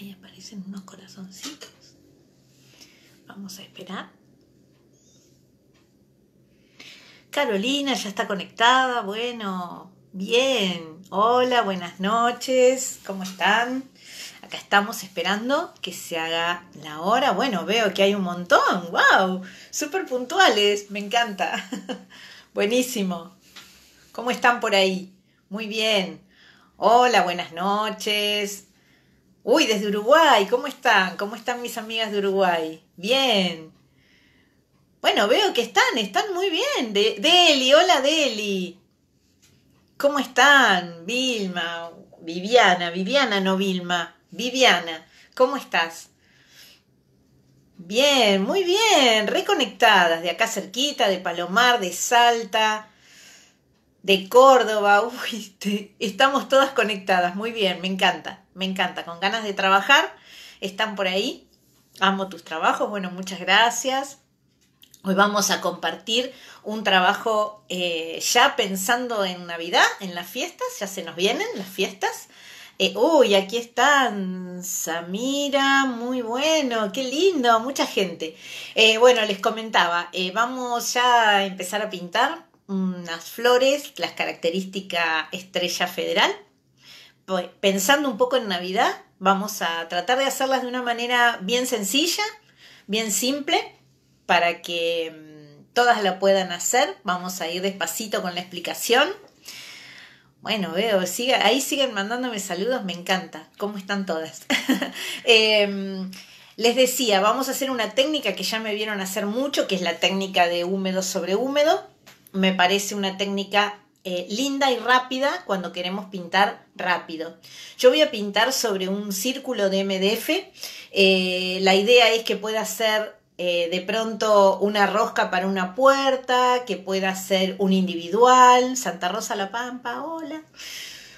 Ahí aparecen unos corazoncitos. Vamos a esperar. Carolina ya está conectada. Bueno, bien. Hola, buenas noches. ¿Cómo están? Acá estamos esperando que se haga la hora. Bueno, veo que hay un montón. ¡Wow! Súper puntuales. Me encanta. Buenísimo. ¿Cómo están por ahí? Muy bien. Hola, buenas noches. Uy, desde Uruguay, ¿cómo están? ¿Cómo están mis amigas de Uruguay? Bien. Bueno, veo que están, están muy bien. Deli, hola Deli. ¿Cómo están? Vilma, Viviana, Viviana no Vilma, Viviana, ¿cómo estás? Bien, muy bien, reconectadas, de acá cerquita, de Palomar, de Salta, de Córdoba. estamos todas conectadas. Muy bien, me encanta, me encanta. Con ganas de trabajar, están por ahí. Amo tus trabajos. Bueno, muchas gracias. Hoy vamos a compartir un trabajo eh, ya pensando en Navidad, en las fiestas. Ya se nos vienen las fiestas. Eh, uy, aquí están, Samira, muy bueno, qué lindo, mucha gente. Eh, bueno, les comentaba, vamos ya a empezar a pintar unas flores, las características estrella federal. Pues, pensando un poco en Navidad, vamos a tratar de hacerlas de una manera bien sencilla, bien simple, para que mm, todas la puedan hacer. Vamos a ir despacito con la explicación. Bueno, veo, ahí siguen mandándome saludos, me encanta. ¿Cómo están todas? Em, les decía, vamos a hacer una técnica que ya me vieron hacer mucho, que es la técnica de húmedo sobre húmedo me parece una técnica eh, linda y rápida cuando queremos pintar rápido. Yo voy a pintar sobre un círculo de MDF. Eh, la idea es que pueda ser eh, de pronto una rosca para una puerta, que pueda ser un individual. Santa Rosa La Pampa, hola.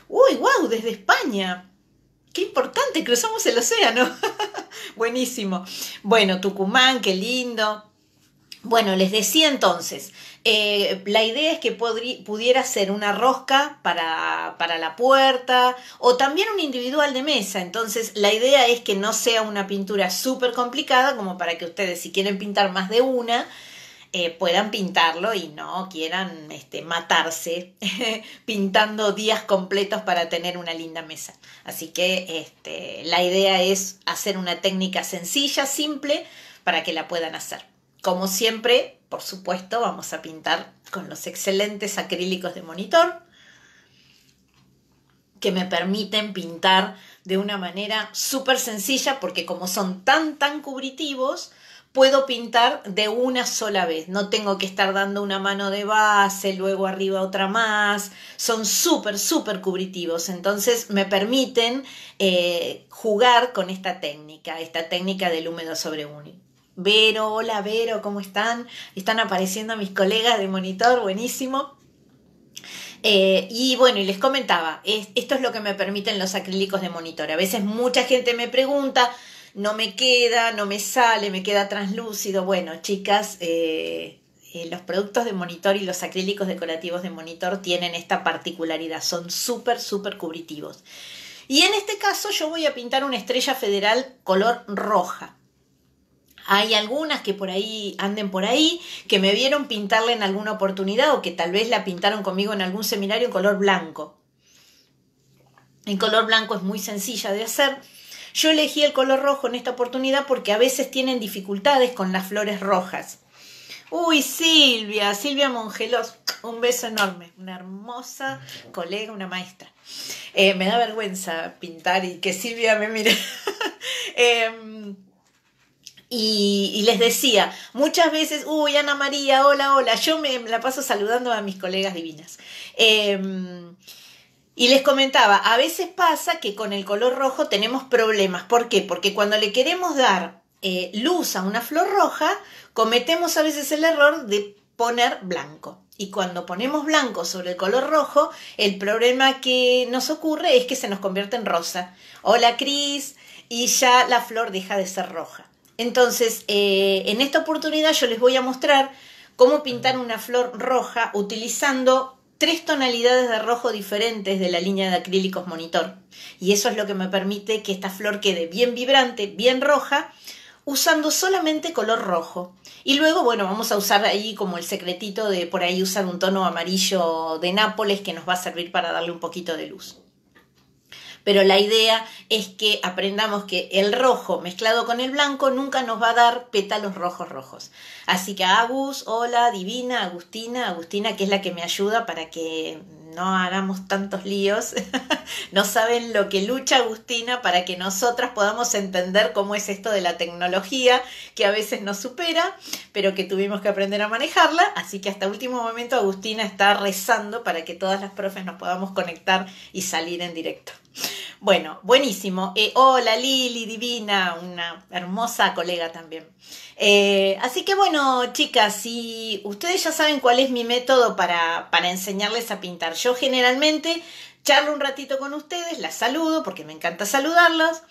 Uy, wow, desde España. Qué importante, cruzamos el océano. Buenísimo. Bueno, Tucumán, qué lindo. Bueno, les decía entonces, eh, la idea es que pudiera ser una rosca para, para la puerta o también un individual de mesa. Entonces la idea es que no sea una pintura súper complicada como para que ustedes si quieren pintar más de una, eh, puedan pintarlo y no quieran este, matarse pintando días completos para tener una linda mesa. Así que este, la idea es hacer una técnica sencilla, simple, para que la puedan hacer. Como siempre, por supuesto, vamos a pintar con los excelentes acrílicos de monitor que me permiten pintar de una manera súper sencilla porque como son tan tan cubritivos, puedo pintar de una sola vez. No tengo que estar dando una mano de base, luego arriba otra más. Son súper, súper cubritivos. Entonces me permiten eh, jugar con esta técnica, esta técnica del húmedo sobre húmedo. Vero, hola Vero, ¿cómo están? Están apareciendo mis colegas de monitor, buenísimo. Eh, y bueno, y les comentaba, esto es lo que me permiten los acrílicos de monitor. A veces mucha gente me pregunta, no me queda, no me sale, me queda translúcido. Bueno, chicas, eh, eh, los productos de monitor y los acrílicos decorativos de monitor tienen esta particularidad, son súper, súper cubritivos. Y en este caso yo voy a pintar una estrella federal color roja. Hay algunas que por ahí anden por ahí, que me vieron pintarla en alguna oportunidad o que tal vez la pintaron conmigo en algún seminario en color blanco. En color blanco es muy sencilla de hacer. Yo elegí el color rojo en esta oportunidad porque a veces tienen dificultades con las flores rojas. Uy, Silvia, Silvia Mongelos, un beso enorme, una hermosa colega, una maestra. Eh, me da vergüenza pintar y que Silvia me mire. Em, y, les decía, muchas veces, uy, Ana María, hola, hola, yo me la paso saludando a mis colegas divinas. Em, y les comentaba, a veces pasa que con el color rojo tenemos problemas. ¿Por qué? Porque cuando le queremos dar eh, luz a una flor roja, cometemos a veces el error de poner blanco. Y cuando ponemos blanco sobre el color rojo, el problema que nos ocurre es que se nos convierte en rosa. Hola Cris, y ya la flor deja de ser roja. Entonces, eh, en esta oportunidad yo les voy a mostrar cómo pintar una flor roja utilizando tres tonalidades de rojo diferentes de la línea de acrílicos monitor. Y eso es lo que me permite que esta flor quede bien vibrante, bien roja, usando solamente color rojo. Y luego, bueno, vamos a usar ahí como el secretito de por ahí usar un tono amarillo de Nápoles que nos va a servir para darle un poquito de luz pero la idea es que aprendamos que el rojo mezclado con el blanco nunca nos va a dar pétalos rojos rojos. Así que Agus, hola, Divina, Agustina, Agustina que es la que me ayuda para que no hagamos tantos líos. no saben lo que lucha Agustina para que nosotras podamos entender cómo es esto de la tecnología, que a veces nos supera, pero que tuvimos que aprender a manejarla. Así que hasta último momento Agustina está rezando para que todas las profes nos podamos conectar y salir en directo. Bueno, buenísimo. Eh, hola Lili, divina, una hermosa colega también. Eh, así que bueno, chicas, si ustedes ya saben cuál es mi método para, para enseñarles a pintar. Yo generalmente charlo un ratito con ustedes, las saludo porque me encanta saludarlas.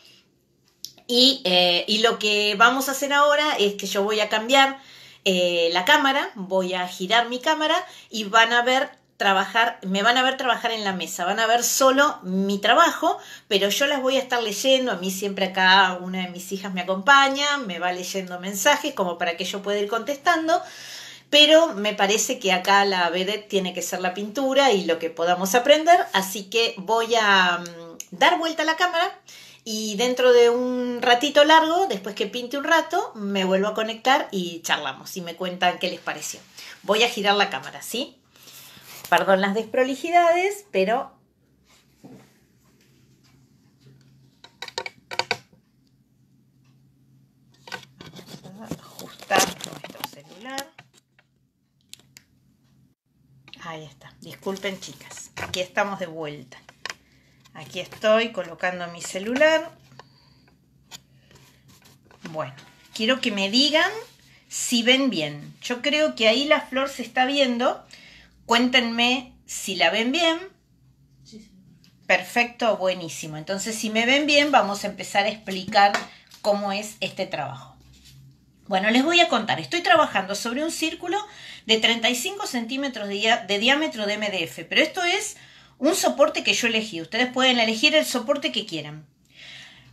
Y, eh, y lo que vamos a hacer ahora es que yo voy a cambiar la cámara, voy a girar mi cámara y van a ver trabajar, me van a ver trabajar en la mesa, van a ver solo mi trabajo, pero yo las voy a estar leyendo, a mí siempre acá una de mis hijas me acompaña, me va leyendo mensajes como para que yo pueda ir contestando, pero me parece que acá la vedette tiene que ser la pintura y lo que podamos aprender, así que voy a mm, dar vuelta a la cámara y dentro de un ratito largo, después que pinte un rato, me vuelvo a conectar y charlamos y me cuentan qué les pareció. Voy a girar la cámara, ¿sí? Perdón las desprolijidades, pero ajustar nuestro celular. Ahí está. Disculpen, chicas. Aquí estamos de vuelta. Aquí estoy colocando mi celular. Bueno, quiero que me digan si ven bien. Yo creo que ahí la flor se está viendo Cuéntenme si la ven bien. Perfecto, buenísimo. Entonces, si me ven bien, vamos a empezar a explicar cómo es este trabajo. Bueno, les voy a contar. Estoy trabajando sobre un círculo de 35 centímetros de, de diámetro de MDF, pero esto es un soporte que yo elegí. Ustedes pueden elegir el soporte que quieran.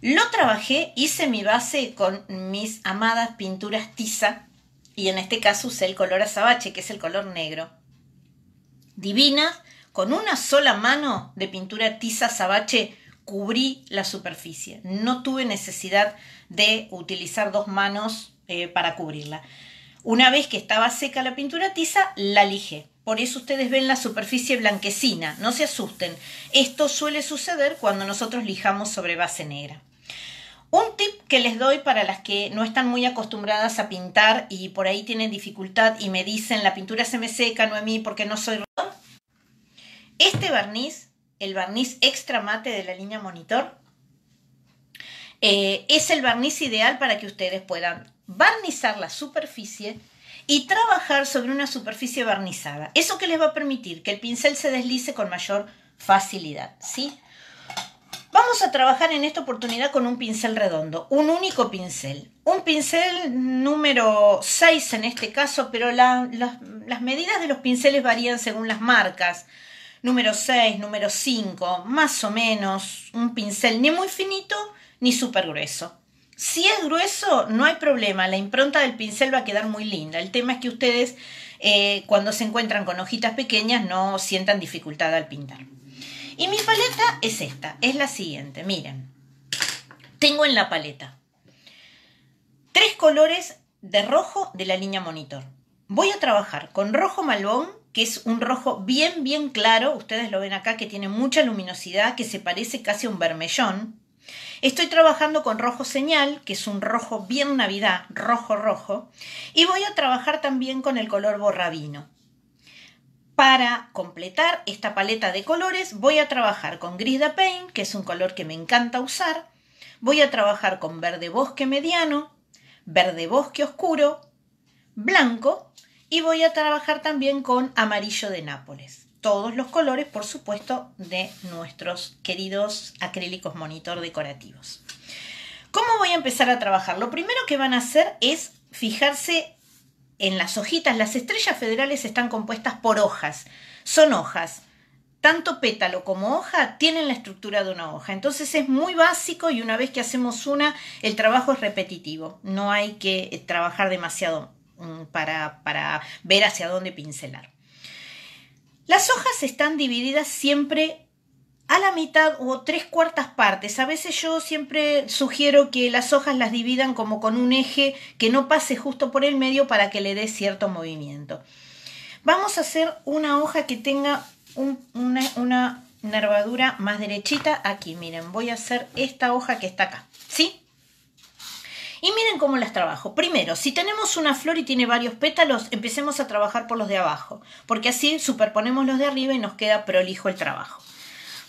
Lo trabajé, hice mi base con mis amadas pinturas tiza y en este caso usé el color azabache, que es el color negro. Divina, con una sola mano de pintura tiza sabache cubrí la superficie. No tuve necesidad de utilizar dos manos eh, para cubrirla. Una vez que estaba seca la pintura tiza, la lijé. Por eso ustedes ven la superficie blanquecina, no se asusten. Esto suele suceder cuando nosotros lijamos sobre base negra. Un tip que les doy para las que no están muy acostumbradas a pintar y por ahí tienen dificultad y me dicen la pintura se me seca, no a mí porque no soy este barniz, el barniz extra mate de la línea Monitor, eh, es el barniz ideal para que ustedes puedan barnizar la superficie y trabajar sobre una superficie barnizada. Eso que les va a permitir que el pincel se deslice con mayor facilidad, ¿sí? Vamos a trabajar en esta oportunidad con un pincel redondo, un único pincel. Un pincel número 6 en este caso, pero las medidas de los pinceles varían según las marcas número 6, número 5, más o menos un pincel ni muy finito ni súper grueso. Si es grueso, no hay problema, la impronta del pincel va a quedar muy linda. El tema es que ustedes eh, cuando se encuentran con hojitas pequeñas no sientan dificultad al pintar. Y mi paleta es esta, es la siguiente, miren. Tengo en la paleta tres colores de rojo de la línea monitor. Voy a trabajar con rojo malbón, que es un rojo bien, bien claro, ustedes lo ven acá, que tiene mucha luminosidad, que se parece casi a un vermellón. Estoy trabajando con rojo señal, que es un rojo bien navidad, rojo, rojo, y voy a trabajar también con el color borrabino. Para completar esta paleta de colores voy a trabajar con gris da paint, que es un color que me encanta usar, voy a trabajar con verde bosque mediano, verde bosque oscuro, blanco y voy a trabajar también con amarillo de Nápoles. Todos los colores, por supuesto, de nuestros queridos acrílicos monitor decorativos. ¿Cómo voy a empezar a trabajar? Lo primero que van a hacer es fijarse en las hojitas. Las estrellas federales están compuestas por hojas. Son hojas. Tanto pétalo como hoja tienen la estructura de una hoja. Entonces es muy básico y una vez que hacemos una, el trabajo es repetitivo. No hay que trabajar demasiado Mm, para, ver hacia dónde pincelar. Las hojas están divididas siempre a la mitad o tres cuartas partes. A veces yo siempre sugiero que las hojas las dividan como con un eje que no pase justo por el medio para que le dé cierto movimiento. Vamos a hacer una hoja que tenga una, una nervadura más derechita aquí. Miren, voy a hacer esta hoja que está acá. ¿Sí? Y miren cómo las trabajo. Primero, si tenemos una flor y tiene varios pétalos, empecemos a trabajar por los de abajo, porque así superponemos los de arriba y nos queda prolijo el trabajo.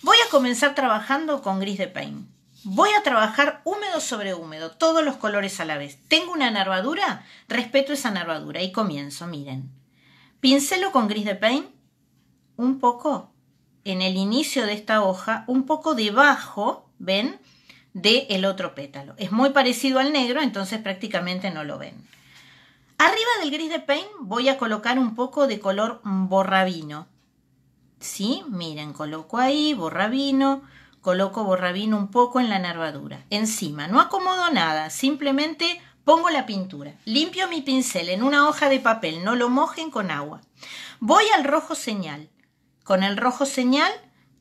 Voy a comenzar trabajando con gris de paint. Voy a trabajar húmedo sobre húmedo, todos los colores a la vez. Tengo una nervadura, respeto esa nervadura y comienzo, miren. Pincelo con gris de paint un poco en el inicio de esta hoja, un poco debajo, ¿ven? del otro pétalo. Es muy parecido al negro, entonces prácticamente no lo ven. Arriba del gris de paint voy a colocar un poco de color borrabino. ¿Sí? Miren, coloco ahí borrabino, coloco borrabino un poco en la nervadura. Encima, no acomodo nada, simplemente pongo la pintura. Limpio mi pincel en una hoja de papel, no lo mojen con agua. Voy al rojo señal. Con el rojo señal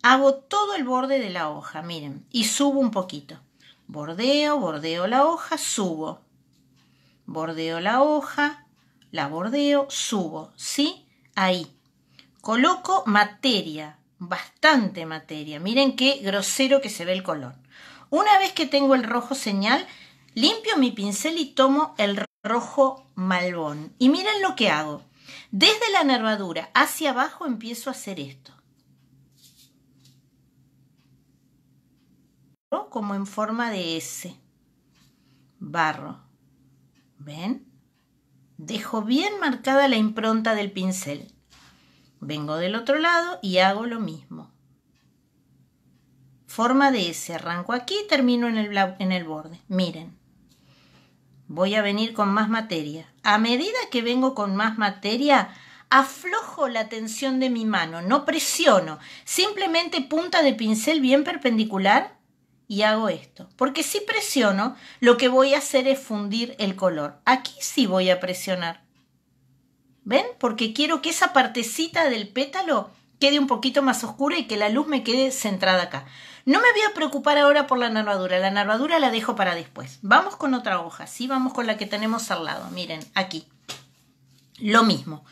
hago todo el borde de la hoja, miren, y subo un poquito. Bordeo, bordeo la hoja, subo. Bordeo la hoja, la bordeo, subo, ¿sí? Ahí. Coloco materia, bastante materia. Miren qué grosero que se ve el color. Una vez que tengo el rojo señal, limpio mi pincel y tomo el rojo malbón. Y miren lo que hago. Desde la nervadura hacia abajo empiezo a hacer esto. como en forma de S. Barro. ¿Ven? Dejo bien marcada la impronta del pincel. Vengo del otro lado y hago lo mismo. Forma de S. Arranco aquí y termino en el, en el borde. Miren. Voy a venir con más materia. A medida que vengo con más materia, aflojo la tensión de mi mano, no presiono, simplemente punta de pincel bien perpendicular y hago esto. Porque si presiono, lo que voy a hacer es fundir el color. Aquí sí voy a presionar. ¿Ven? Porque quiero que esa partecita del pétalo quede un poquito más oscura y que la luz me quede centrada acá. No me voy a preocupar ahora por la nervadura, la nervadura la dejo para después. Vamos con otra hoja, ¿sí? Vamos con la que tenemos al lado, miren, aquí. Lo mismo.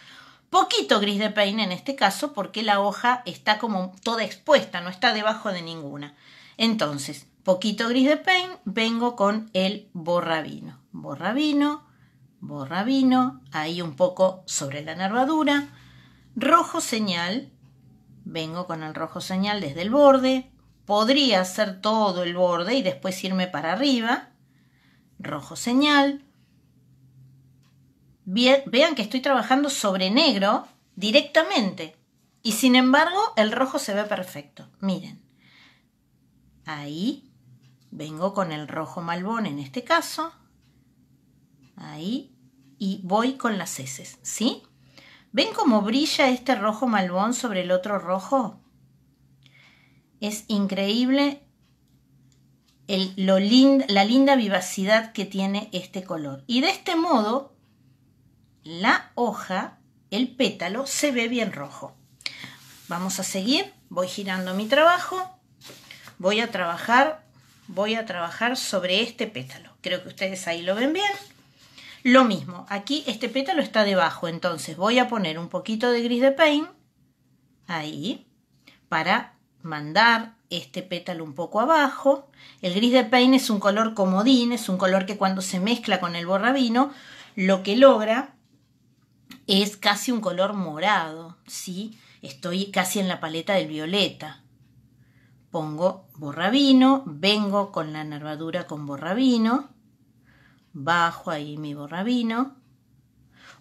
Poquito gris de peine en este caso porque la hoja está como toda expuesta, no está debajo de ninguna. Entonces, poquito gris de paint, vengo con el borrabino. Borrabino, borrabino, ahí un poco sobre la nervadura. Rojo señal, vengo con el rojo señal desde el borde. Podría hacer todo el borde y después irme para arriba. Rojo señal. vean que estoy trabajando sobre negro directamente. Y sin embargo, el rojo se ve perfecto. Miren. Ahí vengo con el rojo malbón en este caso. Ahí. Y voy con las heces, ¿sí? ¿Ven cómo brilla este rojo malvón sobre el otro rojo? Es increíble lo la linda vivacidad que tiene este color. Y de este modo, la hoja, el pétalo, se ve bien rojo. Vamos a seguir, voy girando mi trabajo voy a trabajar, voy a trabajar sobre este pétalo. Creo que ustedes ahí lo ven bien. Lo mismo, aquí este pétalo está debajo, entonces voy a poner un poquito de gris de paint ahí para mandar este pétalo un poco abajo. El gris de paint es un color comodín, es un color que cuando se mezcla con el borrabino lo que logra es casi un color morado, ¿sí? Estoy casi en la paleta del violeta pongo borrabino, vengo con la nervadura con borrabino, bajo ahí mi borrabino.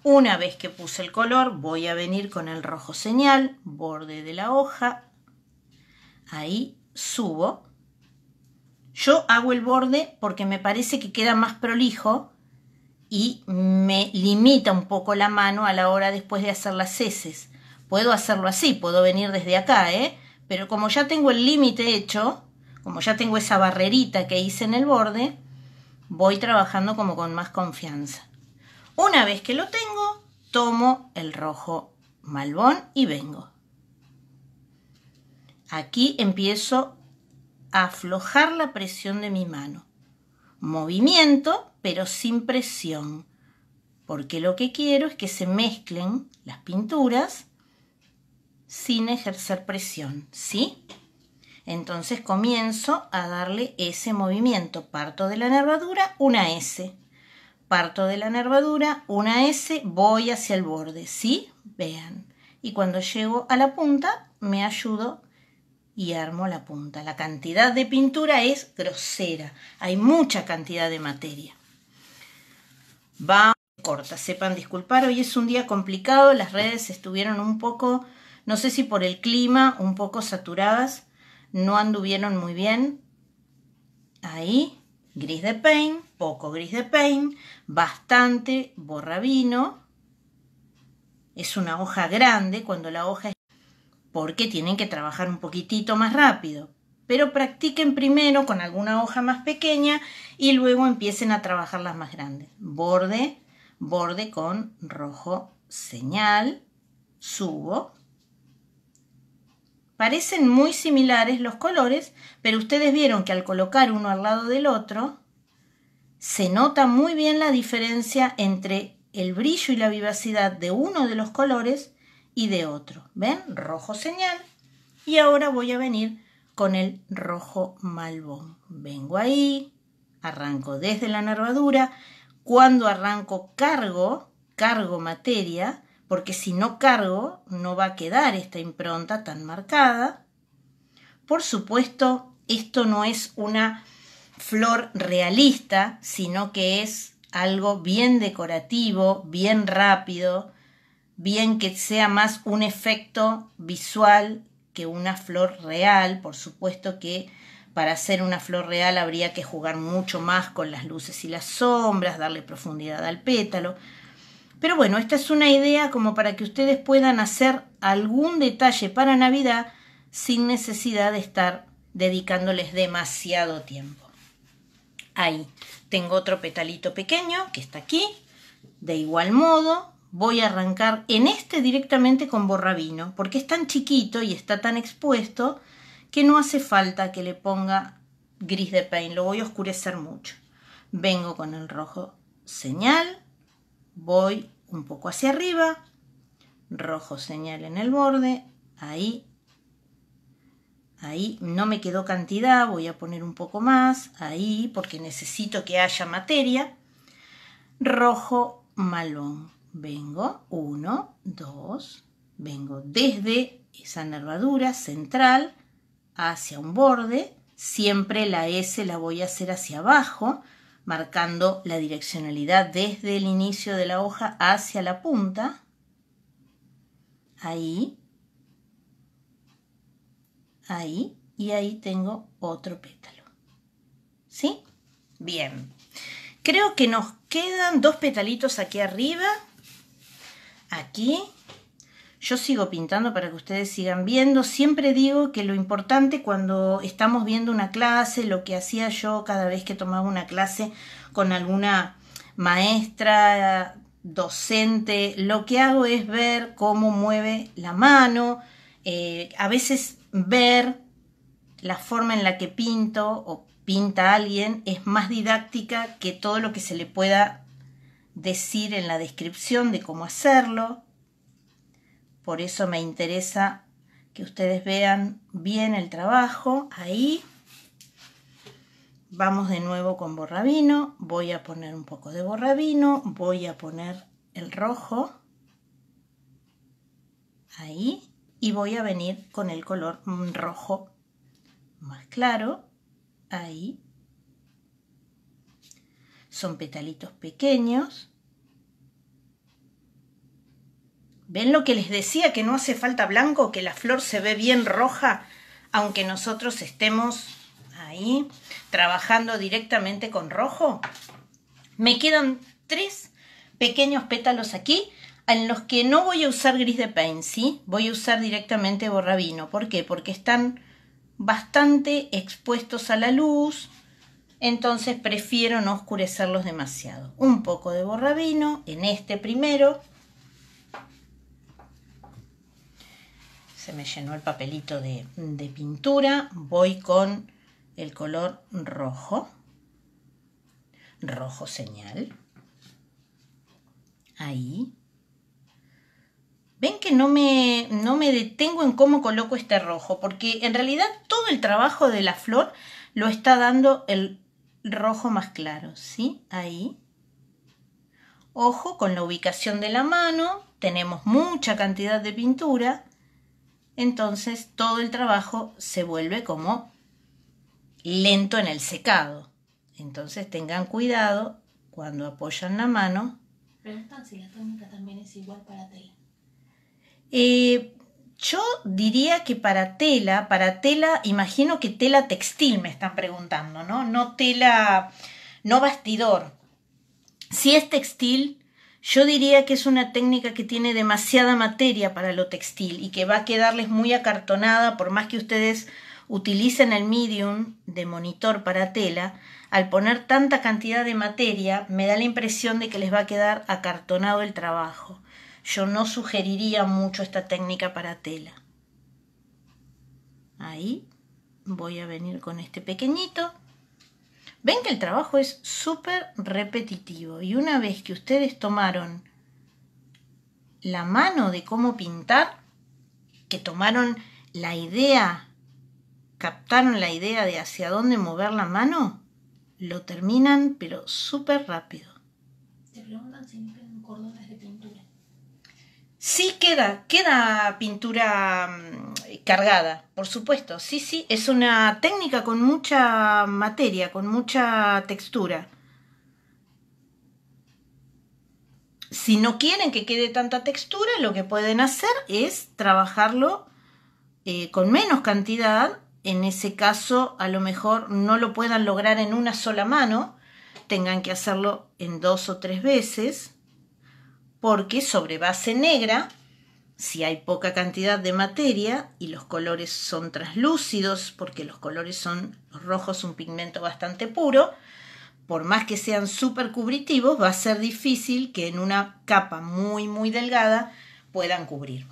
Una vez que puse el color, voy a venir con el rojo señal, borde de la hoja, ahí subo. Yo hago el borde porque me parece que queda más prolijo y me limita un poco la mano a la hora después de hacer las heces. Puedo hacerlo así, puedo venir desde acá, ¿eh? Pero como ya tengo el límite hecho, como ya tengo esa barrerita que hice en el borde, voy trabajando como con más confianza. Una vez que lo tengo, tomo el rojo malbón y vengo. Aquí empiezo a aflojar la presión de mi mano. Movimiento, pero sin presión, porque lo que quiero es que se mezclen las pinturas sin ejercer presión, ¿sí? Entonces comienzo a darle ese movimiento. Parto de la nervadura, una S. Parto de la nervadura, una S, voy hacia el borde, ¿sí? Vean. Y cuando llego a la punta, me ayudo y armo la punta. La cantidad de pintura es grosera. Hay mucha cantidad de materia. Vamos, corta. Sepan disculpar, hoy es un día complicado. Las redes estuvieron un poco no sé si por el clima, un poco saturadas, no anduvieron muy bien. Ahí, gris de paint, poco gris de paint, bastante vino. Es una hoja grande cuando la hoja es... porque tienen que trabajar un poquitito más rápido. Pero practiquen primero con alguna hoja más pequeña y luego empiecen a trabajar las más grandes. Borde, borde con rojo señal, subo, Parecen muy similares los colores, pero ustedes vieron que al colocar uno al lado del otro, se nota muy bien la diferencia entre el brillo y la vivacidad de uno de los colores y de otro. ¿Ven? Rojo señal. Y ahora voy a venir con el rojo malbón. Vengo ahí, arranco desde la nervadura. Cuando arranco cargo, cargo materia, porque si no cargo no va a quedar esta impronta tan marcada. Por supuesto, esto no es una flor realista, sino que es algo bien decorativo, bien rápido, bien que sea más un efecto visual que una flor real. Por supuesto que para hacer una flor real habría que jugar mucho más con las luces y las sombras, darle profundidad al pétalo, pero bueno, esta es una idea como para que ustedes puedan hacer algún detalle para Navidad sin necesidad de estar dedicándoles demasiado tiempo. Ahí tengo otro petalito pequeño que está aquí. De igual modo, voy a arrancar en este directamente con borrabino, porque es tan chiquito y está tan expuesto que no hace falta que le ponga gris de paint, lo voy a oscurecer mucho. Vengo con el rojo señal, voy un poco hacia arriba, rojo señal en el borde, ahí, ahí no me quedó cantidad, voy a poner un poco más, ahí, porque necesito que haya materia, rojo malón, vengo, 1, 2, vengo desde esa nervadura central hacia un borde, siempre la S la voy a hacer hacia abajo, marcando la direccionalidad desde el inicio de la hoja hacia la punta. Ahí, ahí y ahí tengo otro pétalo. ¿Sí? Bien. Creo que nos quedan dos petalitos aquí arriba, aquí yo sigo pintando para que ustedes sigan viendo. Siempre digo que lo importante cuando estamos viendo una clase, lo que hacía yo cada vez que tomaba una clase con alguna maestra, docente, lo que hago es ver cómo mueve la mano, eh, a veces ver la forma en la que pinto o pinta a alguien es más didáctica que todo lo que se le pueda decir en la descripción de cómo hacerlo. Por eso me interesa que ustedes vean bien el trabajo. Ahí vamos de nuevo con borrabino. Voy a poner un poco de borrabino. Voy a poner el rojo. Ahí. Y voy a venir con el color rojo más claro. Ahí. Son petalitos pequeños. ¿Ven lo que les decía que no hace falta blanco, que la flor se ve bien roja, aunque nosotros estemos ahí trabajando directamente con rojo? Me quedan tres pequeños pétalos aquí en los que no voy a usar gris de paint, ¿sí? Voy a usar directamente borrabino. ¿Por qué? Porque están bastante expuestos a la luz, entonces prefiero no oscurecerlos demasiado. Un poco de borrabino en este primero se me llenó el papelito de, pintura, voy con el color rojo, rojo señal, ahí. Ven que no me, no me detengo en cómo coloco este rojo, porque en realidad todo el trabajo de la flor lo está dando el rojo más claro, ¿sí? Ahí. Ojo con la ubicación de la mano, tenemos mucha cantidad de pintura, entonces todo el trabajo se vuelve como lento en el secado. Entonces tengan cuidado cuando apoyan la mano. Preguntan si la técnica también es igual para tela. Eh, yo diría que para tela, para tela, imagino que tela textil me están preguntando, ¿no? No tela, no bastidor. Si es textil, yo diría que es una técnica que tiene demasiada materia para lo textil y que va a quedarles muy acartonada por más que ustedes utilicen el medium de monitor para tela, al poner tanta cantidad de materia me da la impresión de que les va a quedar acartonado el trabajo. Yo no sugeriría mucho esta técnica para tela. Ahí voy a venir con este pequeñito Ven que el trabajo es súper repetitivo y una vez que ustedes tomaron la mano de cómo pintar, que tomaron la idea, captaron la idea de hacia dónde mover la mano, lo terminan pero súper rápido. Te preguntan si cordones de pintura. Sí queda, queda pintura mm, cargada, por supuesto. Sí, sí, es una técnica con mucha materia, con mucha textura. Si no quieren que quede tanta textura, lo que pueden hacer es trabajarlo eh, con menos cantidad. En ese caso, a lo mejor no lo puedan lograr en una sola mano, tengan que hacerlo en dos o tres veces, porque sobre base negra si hay poca cantidad de materia y los colores son translúcidos, porque los colores son los rojos un pigmento bastante puro, por más que sean súper cubritivos, va a ser difícil que en una capa muy muy delgada puedan cubrir.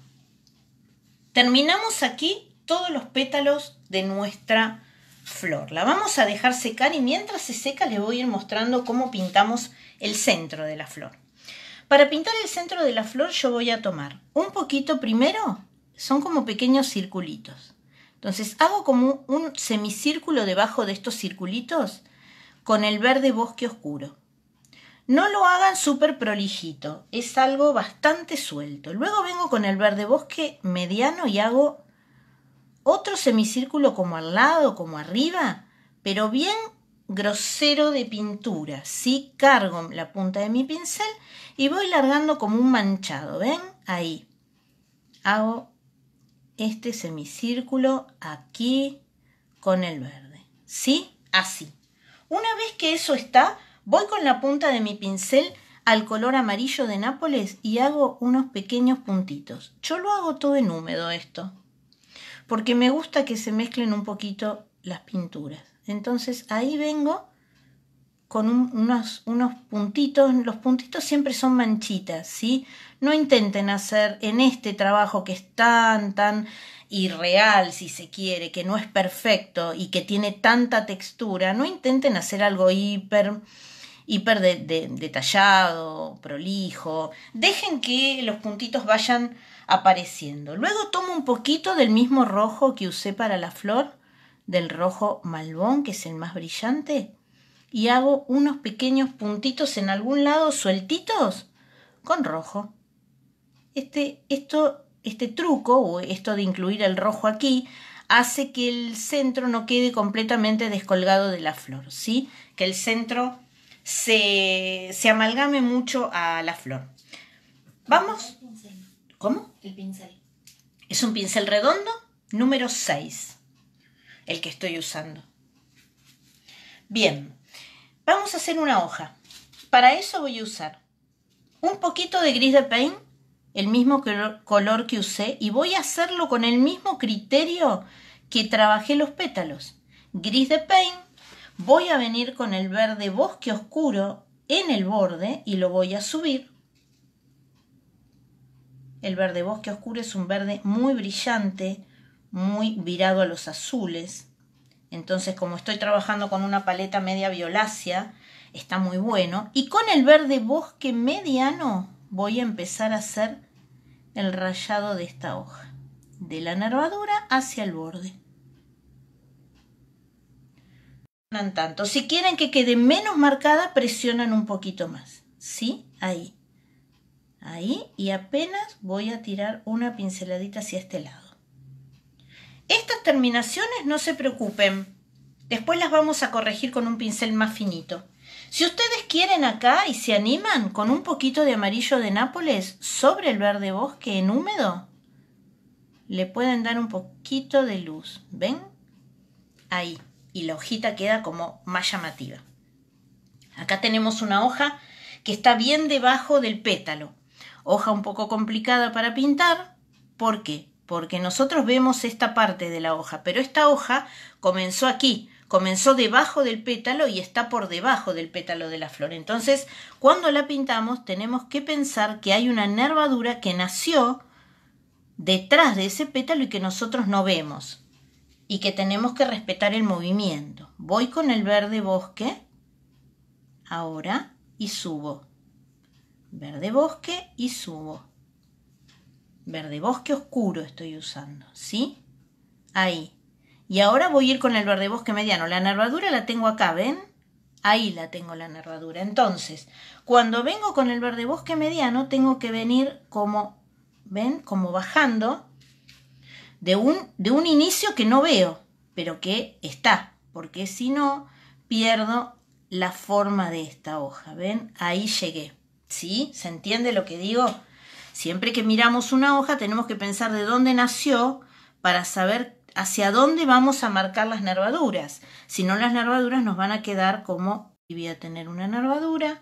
Terminamos aquí todos los pétalos de nuestra flor. La vamos a dejar secar y mientras se seca les voy a ir mostrando cómo pintamos el centro de la flor. Para pintar el centro de la flor yo voy a tomar un poquito primero, son como pequeños circulitos. Entonces hago como un semicírculo debajo de estos circulitos con el verde bosque oscuro. No lo hagan súper prolijito, es algo bastante suelto. Luego vengo con el verde bosque mediano y hago otro semicírculo como al lado, como arriba, pero bien grosero de pintura. Sí cargo la punta de mi pincel y voy largando como un manchado, ¿ven? Ahí. Hago este semicírculo aquí con el verde, ¿sí? Así. Una vez que eso está, voy con la punta de mi pincel al color amarillo de Nápoles y hago unos pequeños puntitos. Yo lo hago todo en húmedo esto, porque me gusta que se mezclen un poquito las pinturas. Entonces ahí vengo con unos, unos puntitos, los puntitos siempre son manchitas, ¿sí? No intenten hacer en este trabajo que es tan, tan irreal, si se quiere, que no es perfecto y que tiene tanta textura, no intenten hacer algo hiper hiper detallado, prolijo. Dejen que los puntitos vayan apareciendo. Luego tomo un poquito del mismo rojo que usé para la flor, del rojo malbón, que es el más brillante, y hago unos pequeños puntitos en algún lado sueltitos con rojo. Este, esto, este truco o esto de incluir el rojo aquí hace que el centro no quede completamente descolgado de la flor, ¿sí? Que el centro se, se amalgame mucho a la flor. Vamos. ¿Cómo? El pincel. Es un pincel redondo número 6, el que estoy usando. Bien, Vamos a hacer una hoja. Para eso voy a usar un poquito de gris de paint, el mismo color que usé, y voy a hacerlo con el mismo criterio que trabajé los pétalos. Gris de paint, voy a venir con el verde bosque oscuro en el borde y lo voy a subir. El verde bosque oscuro es un verde muy brillante, muy virado a los azules. Entonces, como estoy trabajando con una paleta media violácea, está muy bueno. Y con el verde bosque mediano voy a empezar a hacer el rayado de esta hoja. De la nervadura hacia el borde. Tanto. Si quieren que quede menos marcada, presionan un poquito más. ¿Sí? Ahí. Ahí. Y apenas voy a tirar una pinceladita hacia este lado. Estas terminaciones no se preocupen, después las vamos a corregir con un pincel más finito. Si ustedes quieren acá y se animan con un poquito de amarillo de Nápoles sobre el verde bosque en húmedo, le pueden dar un poquito de luz, ¿ven? Ahí, y la hojita queda como más llamativa. Acá tenemos una hoja que está bien debajo del pétalo, hoja un poco complicada para pintar, ¿por qué? porque nosotros vemos esta parte de la hoja, pero esta hoja comenzó aquí, comenzó debajo del pétalo y está por debajo del pétalo de la flor. Entonces, cuando la pintamos, tenemos que pensar que hay una nervadura que nació detrás de ese pétalo y que nosotros no vemos y que tenemos que respetar el movimiento. Voy con el verde bosque ahora y subo. Verde bosque y subo. Verde bosque oscuro estoy usando, ¿sí? Ahí. Y ahora voy a ir con el verde bosque mediano. La nervadura la tengo acá, ¿ven? Ahí la tengo la nervadura. Entonces, cuando vengo con el verde bosque mediano, tengo que venir como, ¿ven? Como bajando de un, de un inicio que no veo, pero que está. Porque si no, pierdo la forma de esta hoja. ¿Ven? Ahí llegué. ¿Sí? ¿Se entiende lo que digo? Siempre que miramos una hoja tenemos que pensar de dónde nació para saber hacia dónde vamos a marcar las nervaduras. Si no, las nervaduras nos van a quedar como voy a tener una nervadura.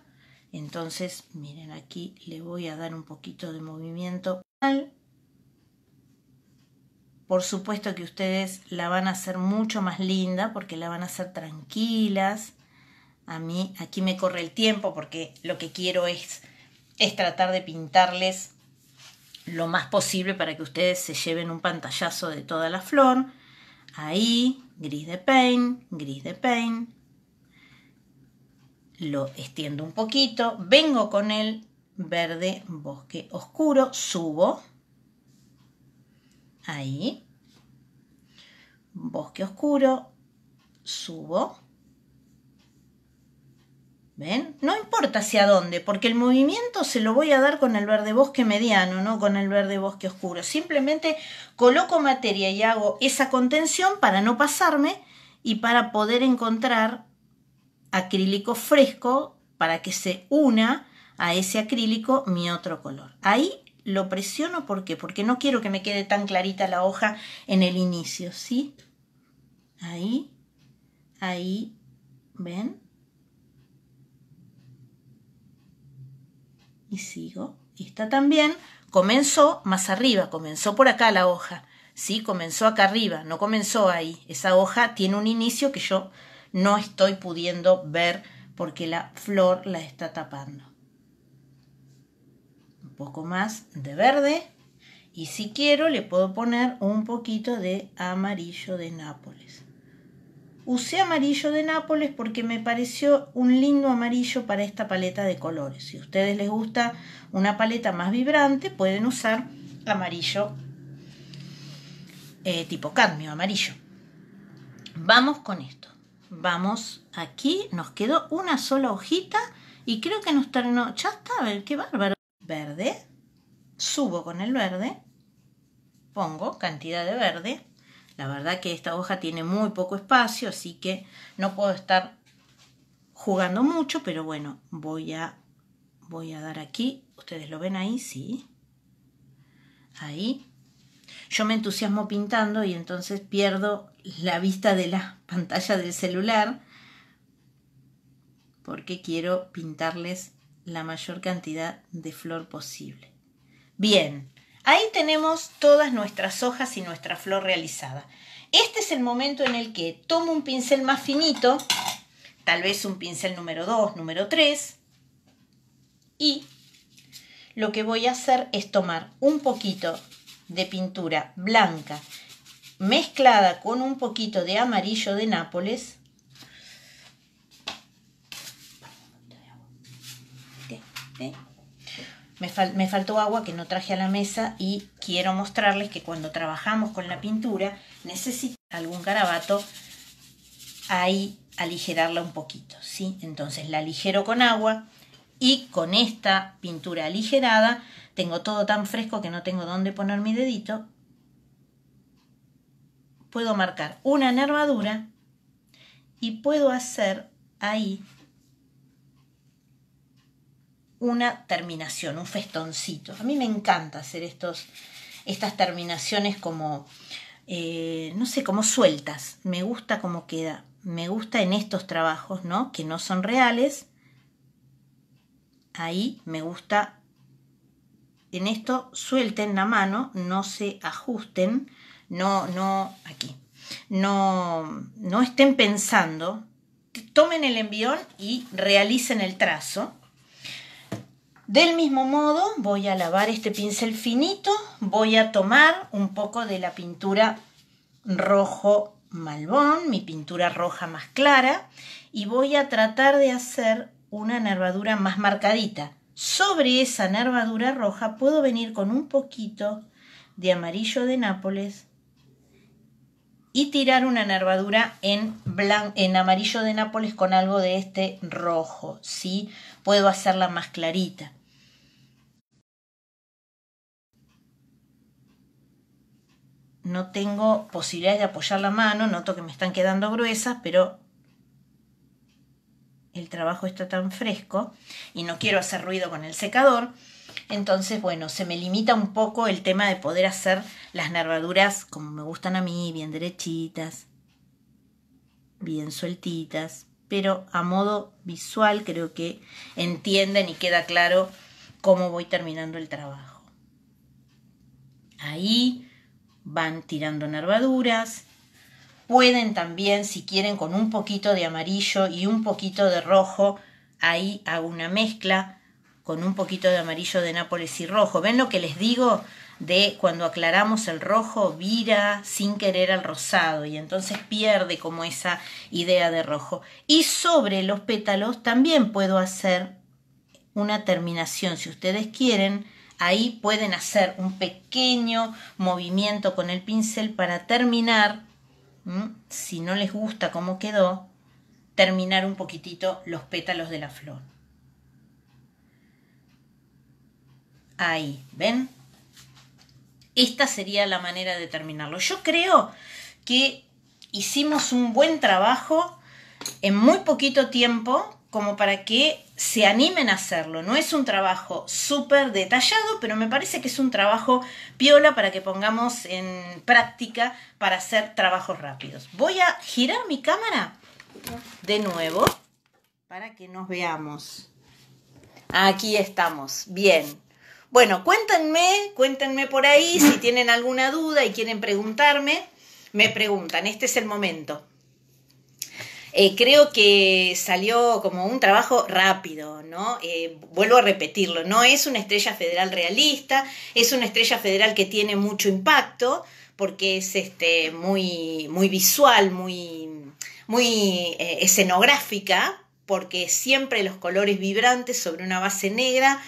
Entonces, miren aquí, le voy a dar un poquito de movimiento. Por supuesto que ustedes la van a hacer mucho más linda porque la van a hacer tranquilas. A mí aquí me corre el tiempo porque lo que quiero es, es tratar de pintarles lo más posible para que ustedes se lleven un pantallazo de toda la flor. Ahí, gris de paint, gris de paint. Lo extiendo un poquito, vengo con el verde bosque oscuro, subo. Ahí. Bosque oscuro, subo. ¿Ven? No importa hacia dónde, porque el movimiento se lo voy a dar con el verde bosque mediano, no con el verde bosque oscuro. Simplemente coloco materia y hago esa contención para no pasarme y para poder encontrar acrílico fresco para que se una a ese acrílico mi otro color. Ahí lo presiono, ¿por qué? Porque no quiero que me quede tan clarita la hoja en el inicio, ¿sí? Ahí, ahí, ¿ven? y sigo. está también comenzó más arriba, comenzó por acá la hoja. Sí, comenzó acá arriba, no comenzó ahí. Esa hoja tiene un inicio que yo no estoy pudiendo ver porque la flor la está tapando. Un poco más de verde y si quiero le puedo poner un poquito de amarillo de Nápoles. Usé amarillo de Nápoles porque me pareció un lindo amarillo para esta paleta de colores. Si a ustedes les gusta una paleta más vibrante, pueden usar amarillo eh, tipo cadmio, amarillo. Vamos con esto. Vamos aquí, nos quedó una sola hojita y creo que nos terminó. Ya está, a ver, qué bárbaro. Verde, subo con el verde, pongo cantidad de verde la verdad que esta hoja tiene muy poco espacio, así que no puedo estar jugando mucho, pero bueno, voy a, voy a dar aquí. Ustedes lo ven ahí, sí. Ahí. Yo me entusiasmo pintando y entonces pierdo la vista de la pantalla del celular porque quiero pintarles la mayor cantidad de flor posible. Bien, Ahí tenemos todas nuestras hojas y nuestra flor realizada. Este es el momento en el que tomo un pincel más finito, tal vez un pincel número 2, número 3, y lo que voy a hacer es tomar un poquito de pintura blanca mezclada con un poquito de amarillo de Nápoles me, faltó agua que no traje a la mesa y quiero mostrarles que cuando trabajamos con la pintura necesito algún garabato ahí aligerarla un poquito, ¿sí? Entonces la aligero con agua y con esta pintura aligerada tengo todo tan fresco que no tengo dónde poner mi dedito. Puedo marcar una nervadura y puedo hacer ahí una terminación, un festoncito. A mí me encanta hacer estos, estas terminaciones como, eh, no sé, como sueltas. Me gusta cómo queda. Me gusta en estos trabajos, ¿no? Que no son reales. Ahí me gusta. En esto suelten la mano, no se ajusten, no, no, aquí, no, no estén pensando, tomen el envión y realicen el trazo del mismo modo voy a lavar este pincel finito, voy a tomar un poco de la pintura rojo malbón, mi pintura roja más clara, y voy a tratar de hacer una nervadura más marcadita. Sobre esa nervadura roja puedo venir con un poquito de amarillo de Nápoles y tirar una nervadura en, en amarillo de Nápoles con algo de este rojo, ¿sí? Puedo hacerla más clarita. no tengo posibilidades de apoyar la mano, noto que me están quedando gruesas, pero el trabajo está tan fresco y no quiero hacer ruido con el secador. Entonces, bueno, se me limita un poco el tema de poder hacer las nervaduras como me gustan a mí, bien derechitas, bien sueltitas, pero a modo visual creo que entienden y queda claro cómo voy terminando el trabajo. Ahí van tirando nervaduras. Pueden también, si quieren, con un poquito de amarillo y un poquito de rojo, ahí hago una mezcla con un poquito de amarillo de Nápoles y rojo. ¿Ven lo que les digo? De cuando aclaramos el rojo, vira sin querer al rosado y entonces pierde como esa idea de rojo. Y sobre los pétalos también puedo hacer una terminación, si ustedes quieren, Ahí pueden hacer un pequeño movimiento con el pincel para terminar, si no les gusta cómo quedó, terminar un poquitito los pétalos de la flor. Ahí, ¿ven? Esta sería la manera de terminarlo. Yo creo que hicimos un buen trabajo en muy poquito tiempo como para que se animen a hacerlo. No es un trabajo súper detallado, pero me parece que es un trabajo piola para que pongamos en práctica para hacer trabajos rápidos. Voy a girar mi cámara de nuevo para que nos veamos. Aquí estamos. Bien. Bueno, cuéntenme, cuéntenme por ahí si tienen alguna duda y quieren preguntarme. Me preguntan, este es el momento. Eh, creo que salió como un trabajo rápido, ¿no? Eh, vuelvo a repetirlo, no es una estrella federal realista, es una estrella federal que tiene mucho impacto, porque es este, muy, muy visual, muy, muy eh, escenográfica, porque siempre los colores vibrantes sobre una base negra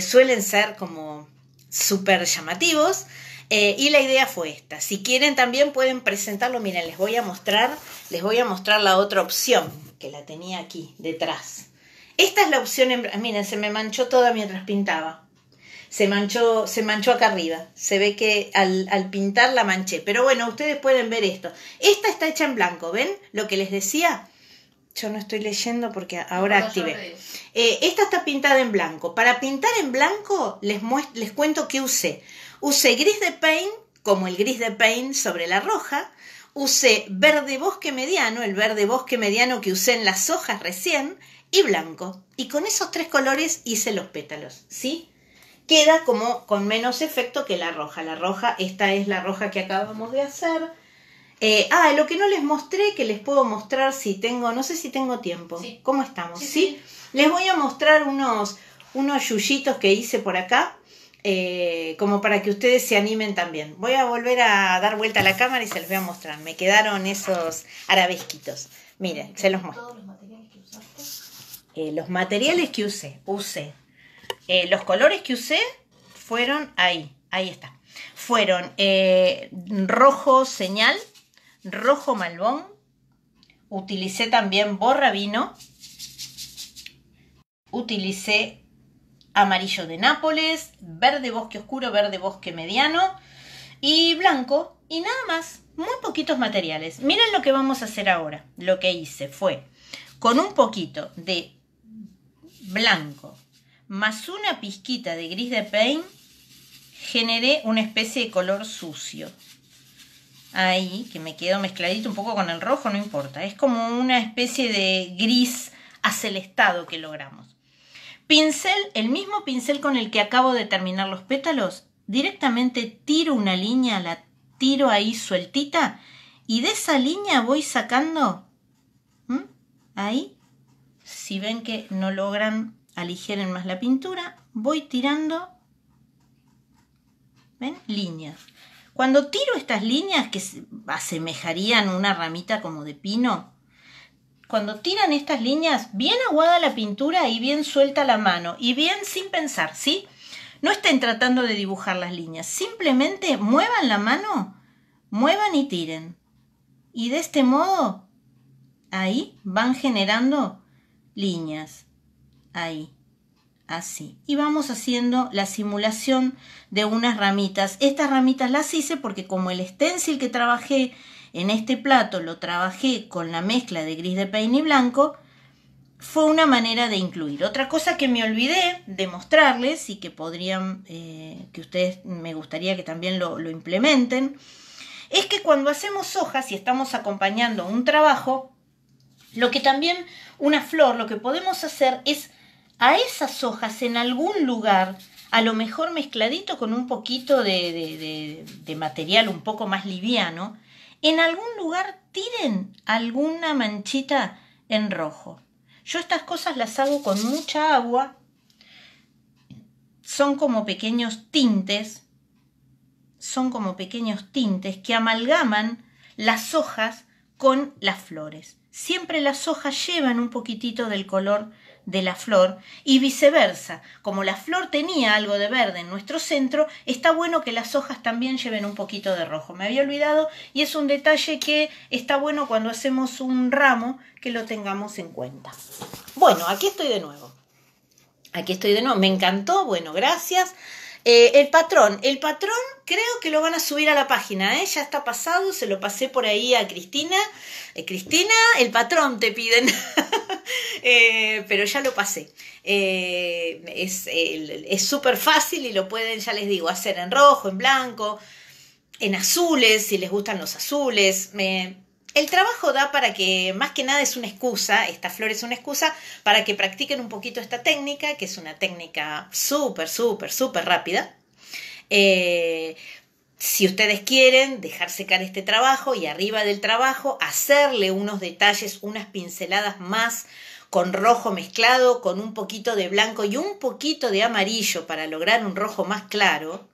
suelen ser como súper llamativos. Eh, y la idea fue esta. Si quieren también pueden presentarlo. Miren, les voy a mostrar, les voy a mostrar la otra opción que la tenía aquí detrás. Esta es la opción en, miren, se me manchó toda mientras pintaba. Se manchó, se manchó acá arriba. Se ve que al, pintar la manché. Pero bueno, ustedes pueden ver esto. Esta está hecha en blanco, ¿ven? Lo que les decía. Yo no estoy leyendo porque ahora activé. Eh, esta está pintada en blanco. Para pintar en blanco, les, les cuento qué usé. Usé gris de paint, como el gris de paint sobre la roja. Usé verde bosque mediano, el verde bosque mediano que usé en las hojas recién. Y blanco. Y con esos tres colores hice los pétalos, ¿sí? Queda como con menos efecto que la roja. La roja, esta es la roja que acabamos de hacer. Eh, ah, lo que no les mostré, que les puedo mostrar si tengo, no sé si tengo tiempo. ¿Cómo estamos? Sí, Les voy a mostrar unos, unos yuyitos que hice por acá. Eh, como para que ustedes se animen también. Voy a volver a dar vuelta a la cámara y se los voy a mostrar. Me quedaron esos arabesquitos. Miren, se los muestro. ¿Todos los materiales que usaste? Eh, los materiales que usé, usé. Eh, los colores que usé fueron ahí, ahí está. Fueron rojo señal, rojo malbón, utilicé también borra vino, utilicé amarillo de Nápoles, verde bosque oscuro, verde bosque mediano y blanco y nada más, muy poquitos materiales. Miren lo que vamos a hacer ahora. Lo que hice fue con un poquito de blanco más una pizquita de gris de paint generé una especie de color sucio. Ahí, que me quedo mezcladito un poco con el rojo, no importa. Es como una especie de gris acelestado que logramos. Pincel, el mismo pincel con el que acabo de terminar los pétalos, directamente tiro una línea, la tiro ahí sueltita y de esa línea voy sacando, ahí, si ven que no logran aligeren más la pintura, voy tirando, ¿ven? Líneas. Cuando tiro estas líneas que asemejarían una ramita como de pino, cuando tiran estas líneas, bien aguada la pintura y bien suelta la mano, y bien sin pensar, ¿sí? No estén tratando de dibujar las líneas, simplemente muevan la mano, muevan y tiren. Y de este modo, ahí van generando líneas, ahí así. Y vamos haciendo la simulación de unas ramitas. Estas ramitas las hice porque como el stencil que trabajé en este plato lo trabajé con la mezcla de gris de peine y blanco, fue una manera de incluir. Otra cosa que me olvidé de mostrarles y que podrían, eh, que ustedes me gustaría que también lo, implementen, es que cuando hacemos hojas y estamos acompañando un trabajo, lo que también una flor, lo que podemos hacer es a esas hojas en algún lugar, a lo mejor mezcladito con un poquito de material un poco más liviano, en algún lugar tiren alguna manchita en rojo. Yo estas cosas las hago con mucha agua. Son como pequeños tintes. Son como pequeños tintes que amalgaman las hojas con las flores. Siempre las hojas llevan un poquitito del color de la flor y viceversa. Como la flor tenía algo de verde en nuestro centro, está bueno que las hojas también lleven un poquito de rojo. Me había olvidado y es un detalle que está bueno cuando hacemos un ramo que lo tengamos en cuenta. Bueno, aquí estoy de nuevo. Aquí estoy de nuevo. Me encantó. Bueno, gracias. Eh, el patrón, el patrón creo que lo van a subir a la página, ¿eh? ya está pasado, se lo pasé por ahí a Cristina. Eh, Cristina, el patrón te piden, pero ya lo pasé. es súper fácil y lo pueden, ya les digo, hacer en rojo, en blanco, en azules, si les gustan los azules. me el trabajo da para que, más que nada es una excusa, esta flor es una excusa para que practiquen un poquito esta técnica, que es una técnica súper, súper, súper rápida. Eh, si ustedes quieren dejar secar este trabajo y arriba del trabajo hacerle unos detalles, unas pinceladas más con rojo mezclado, con un poquito de blanco y un poquito de amarillo para lograr un rojo más claro,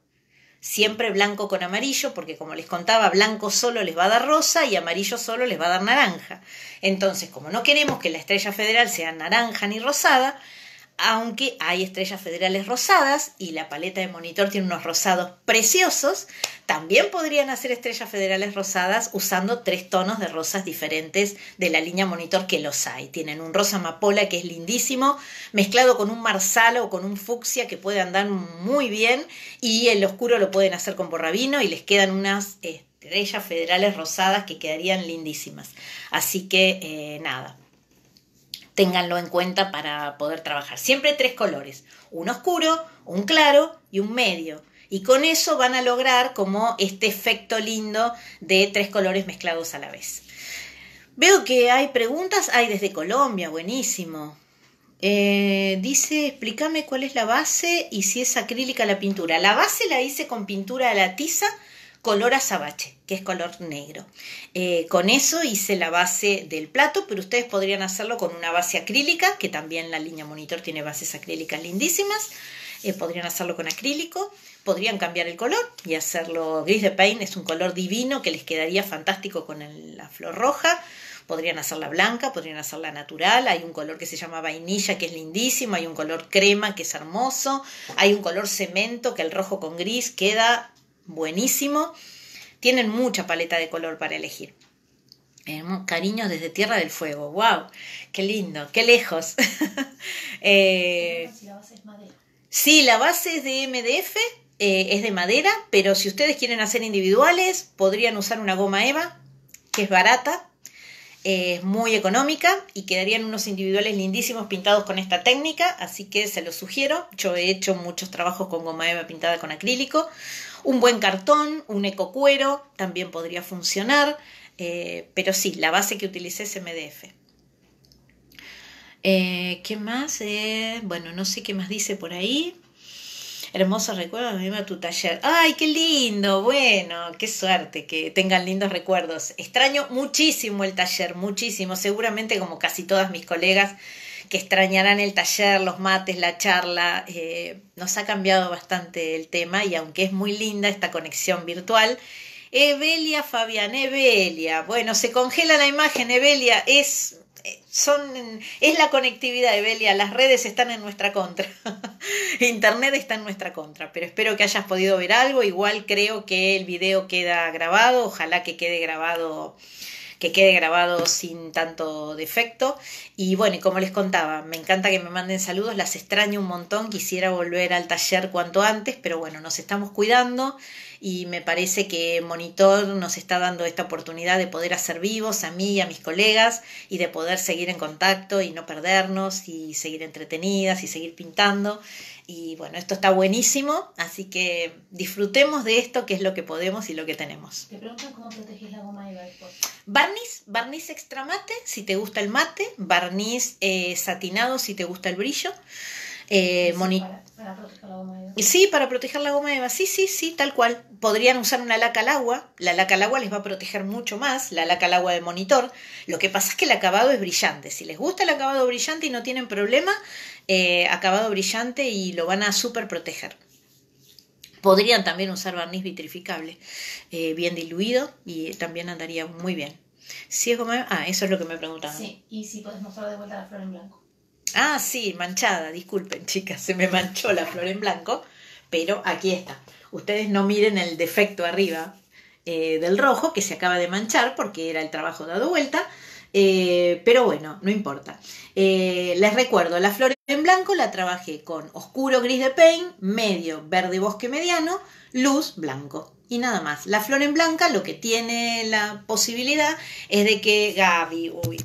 siempre blanco con amarillo, porque como les contaba, blanco solo les va a dar rosa y amarillo solo les va a dar naranja. Entonces, como no queremos que la estrella federal sea naranja ni rosada, aunque hay estrellas federales rosadas y la paleta de monitor tiene unos rosados preciosos, también podrían hacer estrellas federales rosadas usando tres tonos de rosas diferentes de la línea monitor que los hay. Tienen un rosa amapola que es lindísimo, mezclado con un marsala o con un fucsia que puede andar muy bien y el oscuro lo pueden hacer con borrabino y les quedan unas estrellas federales rosadas que quedarían lindísimas. Así que eh, nada Ténganlo en cuenta para poder trabajar. Siempre tres colores, un oscuro, un claro y un medio. Y con eso van a lograr como este efecto lindo de tres colores mezclados a la vez. Veo que hay preguntas, hay desde Colombia, buenísimo. Eh, dice, explícame cuál es la base y si es acrílica la pintura. La base la hice con pintura a la tiza, color azabache que es color negro. Eh, con eso hice la base del plato, pero ustedes podrían hacerlo con una base acrílica, que también la línea monitor tiene bases acrílicas lindísimas. Eh, podrían hacerlo con acrílico, podrían cambiar el color y hacerlo gris de paint, es un color divino que les quedaría fantástico con la flor roja. Podrían hacerla blanca, podrían hacerla natural. Hay un color que se llama vainilla, que es lindísimo. Hay un color crema, que es hermoso. Hay un color cemento, que el rojo con gris queda buenísimo tienen mucha paleta de color para elegir. Eh, cariños desde Tierra del Fuego, wow, qué lindo, qué lejos. Eh, si la base Sí, la base es de MDF, eh, es de madera, pero si ustedes quieren hacer individuales, podrían usar una goma Eva, que es barata, es muy económica y quedarían unos individuales lindísimos pintados con esta técnica, así que se los sugiero. Yo he hecho muchos trabajos con goma eva pintada con acrílico un buen cartón, un ecocuero también podría funcionar, eh, pero sí, la base que utilicé es MDF. Eh, ¿Qué más? Eh, bueno, no sé qué más dice por ahí. Hermosos recuerdos, me a tu taller. ¡Ay, qué lindo! Bueno, qué suerte que tengan lindos recuerdos. Extraño muchísimo el taller, muchísimo. Seguramente como casi todas mis colegas que extrañarán el taller, los mates, la charla. Eh, nos ha cambiado bastante el tema y aunque es muy linda esta conexión virtual, Evelia Fabián, Evelia, bueno, se congela la imagen, Evelia, es, son, es la conectividad, Evelia, las redes están en nuestra contra, Internet está en nuestra contra, pero espero que hayas podido ver algo, igual creo que el video queda grabado, ojalá que quede grabado que quede grabado sin tanto defecto. Y bueno, y como les contaba, me encanta que me manden saludos, las extraño un montón, quisiera volver al taller cuanto antes, pero bueno, nos estamos cuidando y me parece que Monitor nos está dando esta oportunidad de poder hacer vivos a mí y a mis colegas y de poder seguir en contacto y no perdernos y seguir entretenidas y seguir pintando. Y bueno, esto está buenísimo, así que disfrutemos de esto, que es lo que podemos y lo que tenemos. Te preguntan cómo proteges la goma de barniz. Barniz, barniz extra mate, si te gusta el mate, barniz eh, satinado, si te gusta el brillo. Eh, para proteger la goma de Sí, para proteger la goma de eva, Sí, sí, sí, tal cual. Podrían usar una laca al agua. La laca al agua les va a proteger mucho más. La laca al agua de monitor. Lo que pasa es que el acabado es brillante. Si les gusta el acabado brillante y no tienen problema, eh, acabado brillante y lo van a super proteger. Podrían también usar barniz vitrificable, eh, bien diluido y también andaría muy bien. Si es goma, ah, eso es lo que me preguntaban. Sí, y si podemos mostrar de vuelta la flor en blanco. Ah, sí, manchada, disculpen chicas, se me manchó la flor en blanco, pero aquí está. Ustedes no miren el defecto arriba eh, del rojo que se acaba de manchar porque era el trabajo dado vuelta, eh, pero bueno, no importa. Eh, les recuerdo, la flor en blanco la trabajé con oscuro gris de paint, medio verde bosque mediano, luz blanco y nada más. La flor en blanca lo que tiene la posibilidad es de que Gaby, uy,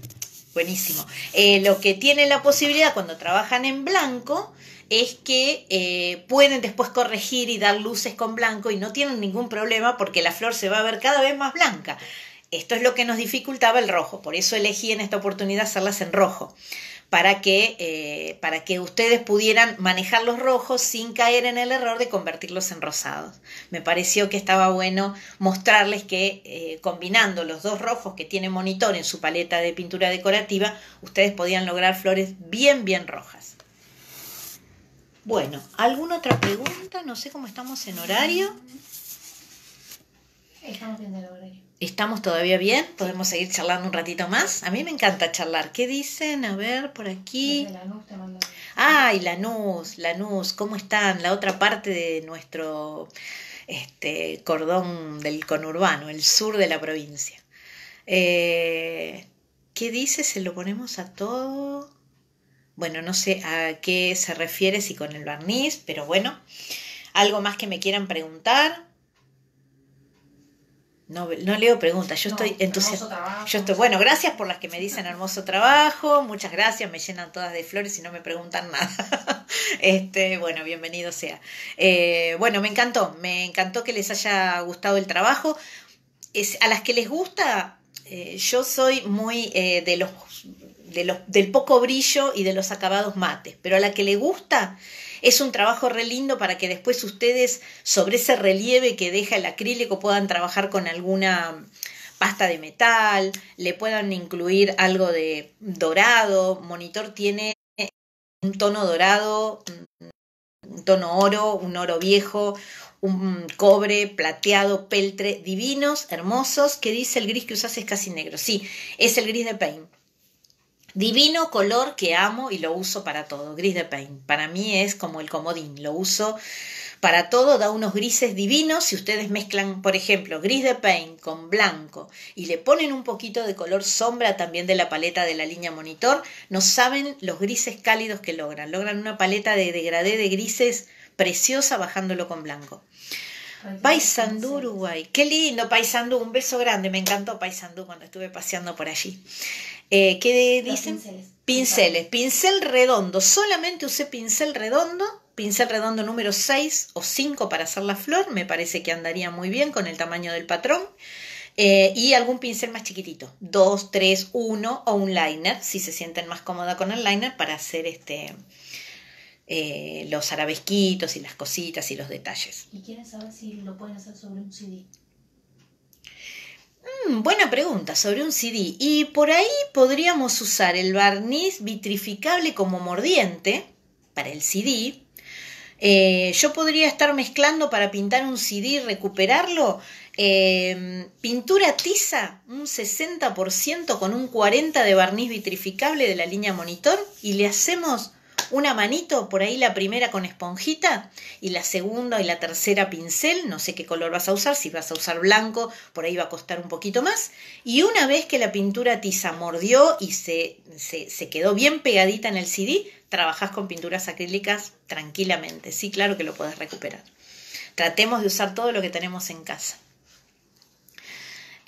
Buenísimo. Eh, lo que tiene la posibilidad cuando trabajan en blanco es que eh, pueden después corregir y dar luces con blanco y no tienen ningún problema porque la flor se va a ver cada vez más blanca. Esto es lo que nos dificultaba el rojo, por eso elegí en esta oportunidad hacerlas en rojo para que, eh, para que ustedes pudieran manejar los rojos sin caer en el error de convertirlos en rosados. Me pareció que estaba bueno mostrarles que eh, combinando los dos rojos que tiene Monitor en su paleta de pintura decorativa, ustedes podían lograr flores bien, bien rojas. Bueno, ¿alguna otra pregunta? No sé cómo estamos en horario. Estamos el horario. ¿Estamos todavía bien? ¿Podemos seguir charlando un ratito más? A mí me encanta charlar. ¿Qué dicen? A ver, por aquí. Ay, Lanús, Lanús, ¿cómo están? La otra parte de nuestro este, cordón del conurbano, el sur de la provincia. Eh, ¿Qué dice? ¿Se lo ponemos a todo? Bueno, no sé a qué se refiere, si con el barniz, pero bueno, algo más que me quieran preguntar. No, leo preguntas, yo estoy entusiasmada. Yo estoy, bueno, gracias por las que me dicen hermoso trabajo, muchas gracias, me llenan todas de flores y no me preguntan nada. este, bueno, bienvenido sea. Eh, bueno, me encantó, me encantó que les haya gustado el trabajo. Es, a las que les gusta, eh, yo soy muy eh, de los, de los, del poco brillo y de los acabados mates, pero a la que le gusta, es un trabajo re lindo para que después ustedes sobre ese relieve que deja el acrílico puedan trabajar con alguna mm, pasta de metal, le puedan incluir algo de dorado, monitor tiene un tono dorado, mm, un tono oro, un oro viejo, un cobre, plateado, peltre, divinos, hermosos, que dice el gris que usas es casi negro. Sí, es el gris de Paint. Divino color que amo y lo uso para todo, gris de paint. Para mí es como el comodín, lo uso para todo, da unos grises divinos. Si ustedes mezclan, por ejemplo, gris de paint con blanco y le ponen un poquito de color sombra también de la paleta de la línea monitor, no saben los grises cálidos que logran. Logran una paleta de degradé de grises preciosa bajándolo con blanco. Paisandú, Uruguay. Qué lindo, Paisandú. Un beso grande. Me encantó Paisandú cuando estuve paseando por allí. Eh, ¿Qué dicen? pinceles. pincel redondo. Solamente usé pincel redondo, pincel redondo número 6 o 5 para hacer la flor, me parece que andaría muy bien con el tamaño del patrón. Eh, y algún pincel más chiquitito, 2, 3, 1 o un liner, si se sienten más cómoda con el liner para hacer este, eh, los arabesquitos y las cositas y los detalles. ¿Y quieren saber si lo pueden hacer sobre un CD? Mm, buena pregunta sobre un CD. Y por ahí podríamos usar el barniz vitrificable como mordiente para el CD. Eh, yo podría estar mezclando para pintar un CD y recuperarlo. Em, pintura tiza, un 60% con un 40% de barniz vitrificable de la línea monitor y le hacemos una manito, por ahí la primera con esponjita y la segunda y la tercera pincel, no sé qué color vas a usar, si vas a usar blanco, por ahí va a costar un poquito más. Y una vez que la pintura tiza mordió y se, se, quedó bien pegadita en el CD, trabajás con pinturas acrílicas tranquilamente. Sí, claro que lo podés recuperar. Tratemos de usar todo lo que tenemos en casa.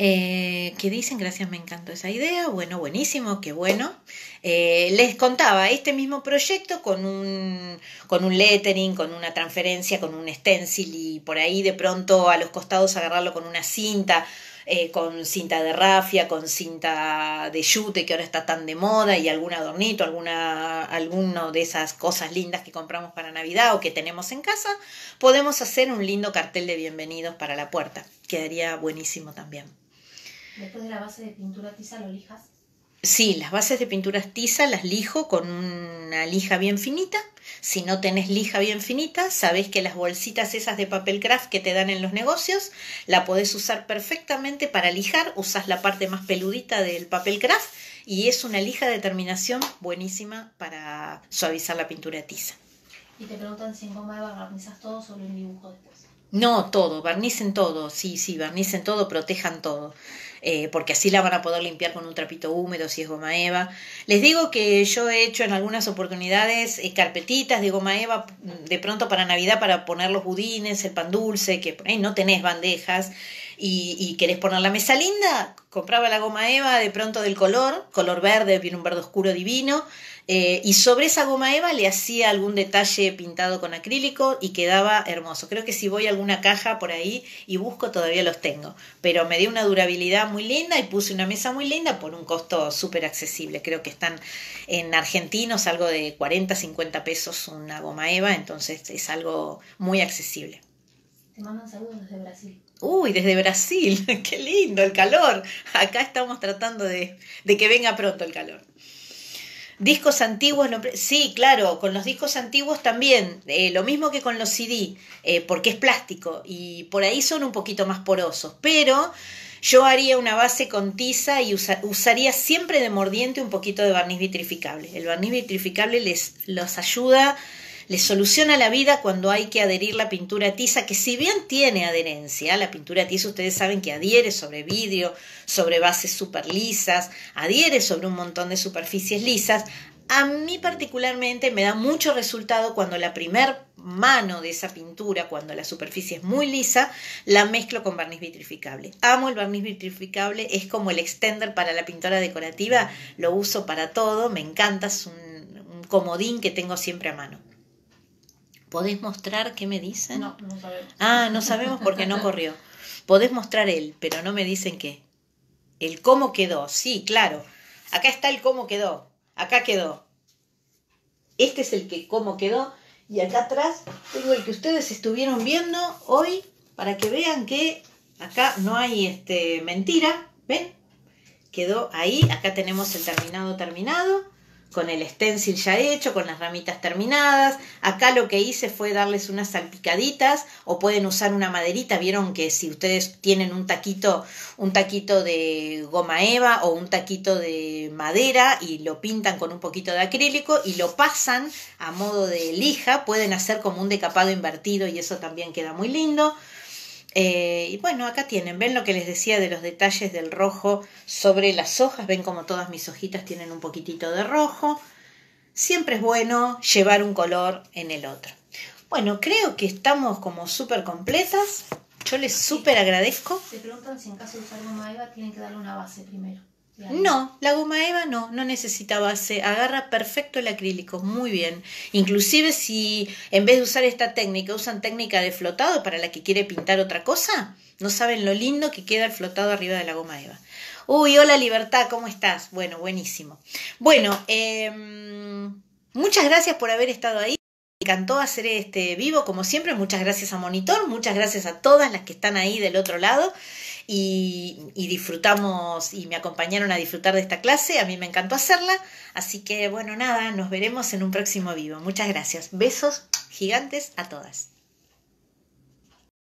Eh, que dicen, gracias, me encantó esa idea. Bueno, buenísimo, qué bueno. Eh, les contaba este mismo proyecto con un, con un lettering, con una transferencia, con un stencil y por ahí de pronto a los costados agarrarlo con una cinta. Eh, con cinta de rafia, con cinta de yute que ahora está tan de moda y algún adornito, alguna, alguno de esas cosas lindas que compramos para Navidad o que tenemos en casa, podemos hacer un lindo cartel de bienvenidos para la puerta. Quedaría buenísimo también. Después de la base de pintura tiza lo lijas. Sí, las bases de pinturas tiza las lijo con una lija bien finita. Si no tenés lija bien finita, sabés que las bolsitas esas de papel craft que te dan en los negocios, la podés usar perfectamente para lijar. Usás la parte más peludita del papel craft y es una lija de terminación buenísima para suavizar la pintura tiza. Y te preguntan si en goma eva todo sobre un dibujo después. No, todo, barnicen todo, sí, sí, barnicen todo, protejan todo. Eh, porque así la van a poder limpiar con un trapito húmedo si es goma eva. Les digo que yo he hecho en algunas oportunidades carpetitas de goma eva mm, de pronto para Navidad para poner los budines, el pan dulce, que eh, no tenés bandejas y, y querés poner la mesa linda, compraba la goma eva de pronto del color, color verde, viene un verde oscuro divino, eh, y sobre esa goma eva le hacía algún detalle pintado con acrílico y quedaba hermoso. Creo que si voy a alguna caja por ahí y busco todavía los tengo. Pero me dio una durabilidad muy linda y puse una mesa muy linda por un costo súper accesible. Creo que están en argentinos algo de 40, 50 pesos una goma eva, entonces es algo muy accesible. Te mandan saludos desde Brasil. Uy, desde Brasil, qué lindo el calor. Acá estamos tratando de que venga pronto el calor. Discos antiguos, sí, claro, con los discos antiguos también, eh, lo mismo que con los CD, eh, porque es plástico y por ahí son un poquito más porosos, pero yo haría una base con tiza y usaría siempre de mordiente un poquito de barniz vitrificable. El barniz vitrificable les los ayuda le soluciona la vida cuando hay que adherir la pintura tiza, que si bien tiene adherencia, la pintura tiza ustedes saben que adhiere sobre vidrio, sobre bases super lisas, adhiere sobre un montón de superficies lisas, a mí particularmente me da mucho resultado cuando la primer mano de esa pintura, cuando la superficie es muy lisa, la mezclo con barniz vitrificable. Amo el barniz vitrificable, es como el extender para la pintura decorativa, lo uso para todo, me encanta, es un comodín que tengo siempre a mano. ¿Podés mostrar qué me dicen? No, no sabemos. Ah, no sabemos porque no corrió. Podés mostrar él, pero no me dicen qué. El cómo quedó, sí, claro. Acá está el cómo quedó. Acá quedó. Este es el que cómo quedó. Y acá atrás tengo el que ustedes estuvieron viendo hoy para que vean que acá no hay este, mentira. ¿Ven? Quedó ahí. Acá tenemos el terminado terminado con el stencil ya hecho, con las ramitas terminadas. Acá lo que hice fue darles unas salpicaditas o pueden usar una maderita. Vieron que si ustedes tienen un taquito, un taquito de goma eva o un taquito de madera y lo pintan con un poquito de acrílico y lo pasan a modo de lija, pueden hacer como un decapado invertido y eso también queda muy lindo. Eh, y bueno, acá tienen, ven lo que les decía de los detalles del rojo sobre las hojas, ven como todas mis hojitas tienen un poquitito de rojo. Siempre es bueno llevar un color en el otro. Bueno, creo que estamos como súper completas. Yo les súper agradezco. Se preguntan si en caso de usar eva tienen que darle una base primero. No, la goma Eva no, no necesita base, agarra perfecto el acrílico, muy bien. Inclusive si en vez de usar esta técnica usan técnica de flotado para la que quiere pintar otra cosa, no saben lo lindo que queda el flotado arriba de la goma Eva. Uy, hola Libertad, ¿cómo estás? Bueno, buenísimo. Bueno, em, muchas gracias por haber estado ahí me encantó hacer este vivo, como siempre. Muchas gracias a Monitor, muchas gracias a todas las que están ahí del otro lado y, disfrutamos y me acompañaron a disfrutar de esta clase. A mí me encantó hacerla. Así que bueno, nada, nos veremos en un próximo vivo. Muchas gracias. Besos gigantes a todas.